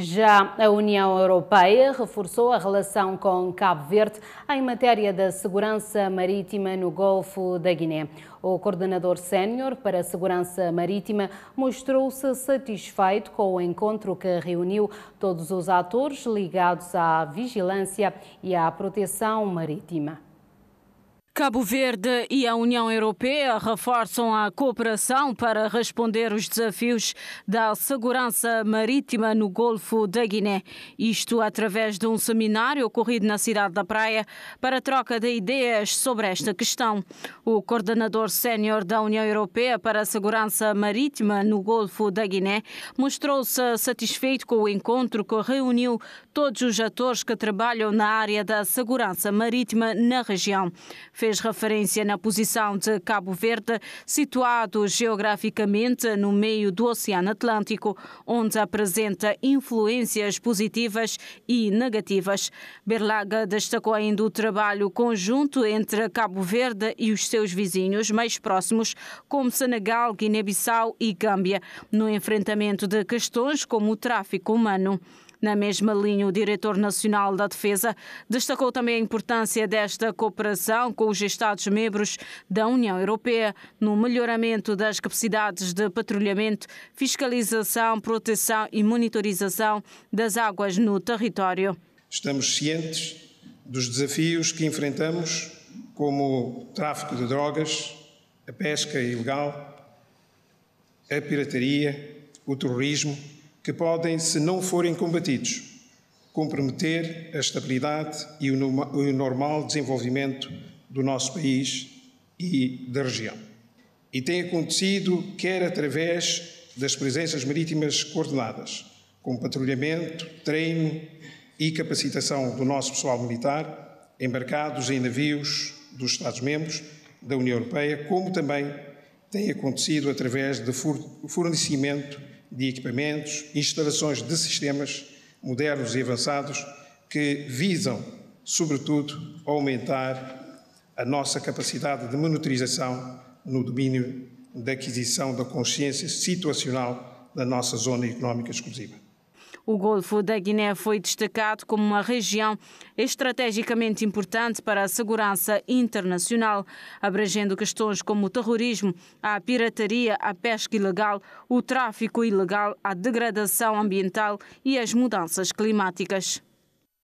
Já a União Europeia reforçou a relação com Cabo Verde em matéria da segurança marítima no Golfo da Guiné. O coordenador sénior para a segurança marítima mostrou-se satisfeito com o encontro que reuniu todos os atores ligados à vigilância e à proteção marítima. Cabo Verde e a União Europeia reforçam a cooperação para responder os desafios da segurança marítima no Golfo da Guiné. Isto através de um seminário ocorrido na cidade da Praia para troca de ideias sobre esta questão. O coordenador sénior da União Europeia para a Segurança Marítima no Golfo da Guiné mostrou-se satisfeito com o encontro que reuniu todos os atores que trabalham na área da segurança marítima na região. Fez fez referência na posição de Cabo Verde, situado geograficamente no meio do Oceano Atlântico, onde apresenta influências positivas e negativas. Berlaga destacou ainda o trabalho conjunto entre Cabo Verde e os seus vizinhos mais próximos, como Senegal, Guiné-Bissau e Gâmbia, no enfrentamento de questões como o tráfico humano. Na mesma linha, o diretor nacional da Defesa destacou também a importância desta cooperação com os Estados-membros da União Europeia no melhoramento das capacidades de patrulhamento, fiscalização, proteção e monitorização das águas no território. Estamos cientes dos desafios que enfrentamos, como o tráfico de drogas, a pesca ilegal, a pirataria, o terrorismo que podem, se não forem combatidos, comprometer a estabilidade e o normal desenvolvimento do nosso país e da região. E tem acontecido quer através das presenças marítimas coordenadas, com patrulhamento, treino e capacitação do nosso pessoal militar, embarcados em navios dos Estados-membros da União Europeia, como também tem acontecido através de fornecimento de equipamentos e instalações de sistemas modernos e avançados que visam, sobretudo, aumentar a nossa capacidade de monitorização no domínio da aquisição da consciência situacional da nossa zona económica exclusiva. O Golfo da Guiné foi destacado como uma região estrategicamente importante para a segurança internacional, abrangendo questões como o terrorismo, a pirataria, a pesca ilegal, o tráfico ilegal, a degradação ambiental e as mudanças climáticas.